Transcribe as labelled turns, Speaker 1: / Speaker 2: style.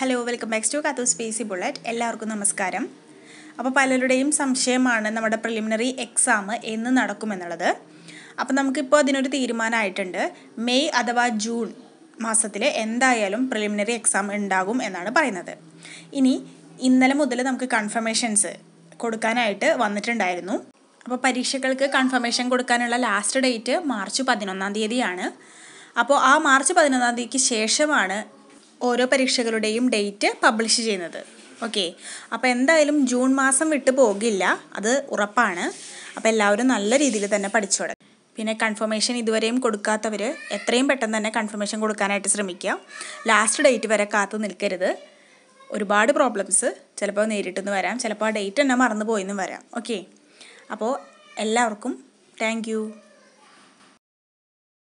Speaker 1: hello welcome back to കാത്തു സ്പേസി bullet എല്ലാവർക്കും നമസ്കാരം അപ്പോൾ പലരുടെയും സംശയമാണ് നമ്മുടെ പ്രിലിമിനറി എക്സാം എന്ന് നടക്കുമെന്നുള്ളത് അപ്പോൾ നമുക്കിപ്പോൾ അതിനൊരു തീരുമാനമായിട്ടുണ്ട് മെയ് അഥവാ ജൂൺ മാസത്തിൽ എന്തായാലും പ്രിലിമിനറി എക്സാം ഉണ്ടാകും എന്നാണ് പറയുന്നത് ഇനി ഇന്നലെ മുതൽ നമുക്ക് കൺഫർമേഷൻസ് കൊടുക്കാനായിട്ട് വന്നിട്ടുണ്ടായിരുന്നു അപ്പോൾ പരീക്ഷകൾക്ക് കൺഫർമേഷൻ കൊടുക്കാനുള്ള ലാസ്റ്റ് ഡേറ്റ് മാർച്ച് പതിനൊന്നാം തീയതിയാണ് അപ്പോൾ ആ മാർച്ച് പതിനൊന്നാം തീയതിക്ക് ശേഷമാണ് ഓരോ പരീക്ഷകളുടെയും ഡേറ്റ് പബ്ലിഷ് ചെയ്യുന്നത് ഓക്കെ അപ്പോൾ എന്തായാലും ജൂൺ മാസം വിട്ടു പോകില്ല അത് ഉറപ്പാണ് അപ്പോൾ എല്ലാവരും നല്ല രീതിയിൽ തന്നെ പഠിച്ചു തുടങ്ങും പിന്നെ കൺഫർമേഷൻ ഇതുവരെയും കൊടുക്കാത്തവർ എത്രയും പെട്ടെന്ന് തന്നെ കൺഫർമേഷൻ കൊടുക്കാനായിട്ട് ശ്രമിക്കുക ലാസ്റ്റ് ഡേറ്റ് വരെ കാത്തു നിൽക്കരുത് ഒരുപാട് പ്രോബ്ലംസ് ചിലപ്പോൾ നേരിട്ടെന്ന് വരാം ചിലപ്പോൾ ആ ഡേറ്റ് തന്നെ മറന്നു പോയെന്നും വരാം ഓക്കെ അപ്പോൾ എല്ലാവർക്കും താങ്ക്